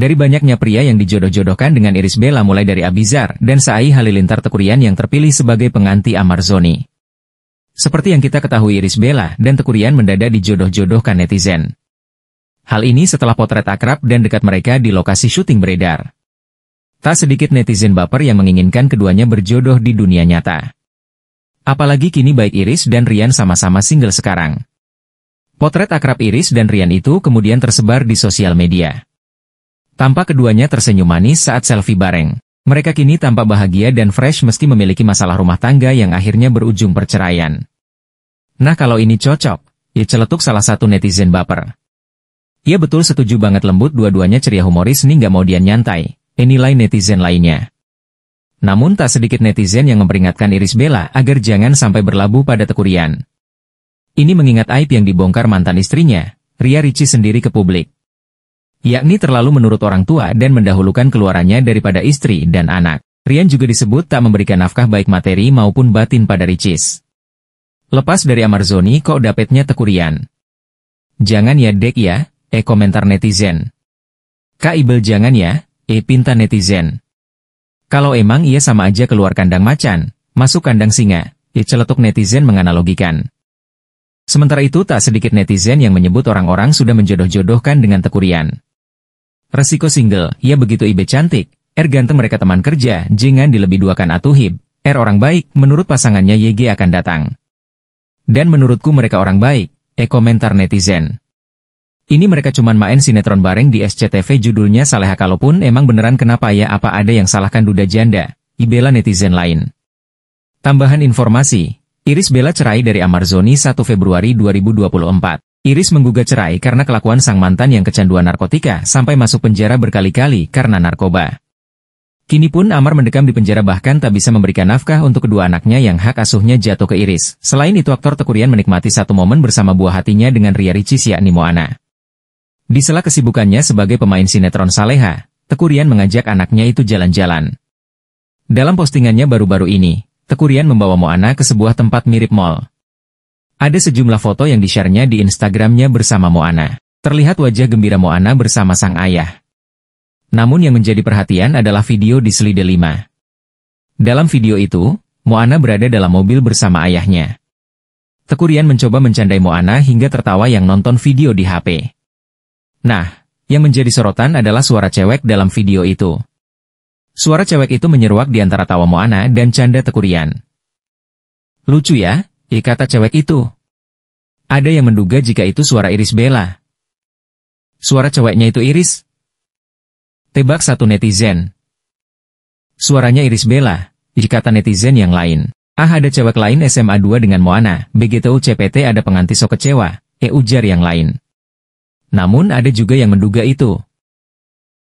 Dari banyaknya pria yang dijodoh-jodohkan dengan Iris Bella mulai dari Abizar dan Sa'i Halilintar Tekurian yang terpilih sebagai pengganti Amarzoni. Seperti yang kita ketahui Iris Bella dan Tekurian mendadak dijodoh-jodohkan netizen. Hal ini setelah potret akrab dan dekat mereka di lokasi syuting beredar. Tak sedikit netizen baper yang menginginkan keduanya berjodoh di dunia nyata. Apalagi kini baik Iris dan Rian sama-sama single sekarang. Potret akrab Iris dan Rian itu kemudian tersebar di sosial media. Tampak keduanya tersenyum manis saat selfie bareng. Mereka kini tampak bahagia dan fresh meski memiliki masalah rumah tangga yang akhirnya berujung perceraian. Nah kalau ini cocok, ya celetuk salah satu netizen baper. Ia betul setuju banget lembut dua-duanya ceria humoris nih nggak mau dia nyantai, inilah netizen lainnya. Namun tak sedikit netizen yang memperingatkan Iris Bella agar jangan sampai berlabuh pada tekurian. Ini mengingat aib yang dibongkar mantan istrinya, Ria Ricci sendiri ke publik yakni terlalu menurut orang tua dan mendahulukan keluarannya daripada istri dan anak. Rian juga disebut tak memberikan nafkah baik materi maupun batin pada Ricis. Lepas dari Amarzoni kok dapetnya tekurian. Jangan ya dek ya, eh komentar netizen. Kak Ibel jangan ya, eh pinta netizen. Kalau emang ia sama aja keluar kandang macan, masuk kandang singa, ya celetuk netizen menganalogikan. Sementara itu tak sedikit netizen yang menyebut orang-orang sudah menjodoh-jodohkan dengan tekurian. Resiko single, ya begitu Ibe cantik, R er ganteng mereka teman kerja, jangan dilebih duakan atuhib. R er orang baik, menurut pasangannya YG akan datang. Dan menurutku mereka orang baik, E komentar netizen. Ini mereka cuman main sinetron bareng di SCTV judulnya Saleha kalaupun emang beneran kenapa ya apa ada yang salahkan duda janda, Ibela netizen lain. Tambahan informasi, Iris Bella cerai dari Amarzoni 1 Februari 2024. Iris menggugat cerai karena kelakuan sang mantan yang kecanduan narkotika sampai masuk penjara berkali-kali karena narkoba. Kini pun Amar mendekam di penjara bahkan tak bisa memberikan nafkah untuk kedua anaknya yang hak asuhnya jatuh ke Iris. Selain itu aktor Tekurian menikmati satu momen bersama buah hatinya dengan Ria Ricis yakni Moana. Di sela kesibukannya sebagai pemain sinetron Saleha, Tekurian mengajak anaknya itu jalan-jalan. Dalam postingannya baru-baru ini, Tekurian membawa Moana ke sebuah tempat mirip mall. Ada sejumlah foto yang di-share-nya di Instagramnya bersama Moana. Terlihat wajah gembira Moana bersama sang ayah. Namun yang menjadi perhatian adalah video di Slide 5. Dalam video itu, Moana berada dalam mobil bersama ayahnya. Tekurian mencoba mencandai Moana hingga tertawa yang nonton video di HP. Nah, yang menjadi sorotan adalah suara cewek dalam video itu. Suara cewek itu menyeruak di antara tawa Moana dan canda Tekurian. Lucu ya, I kata cewek itu. Ada yang menduga jika itu suara Iris Bella. Suara ceweknya itu Iris. Tebak satu netizen. Suaranya Iris Bella, ikatan netizen yang lain. Ah ada cewek lain SMA 2 dengan Moana, begitu CPT ada penganti so kecewa, E ujar yang lain. Namun ada juga yang menduga itu.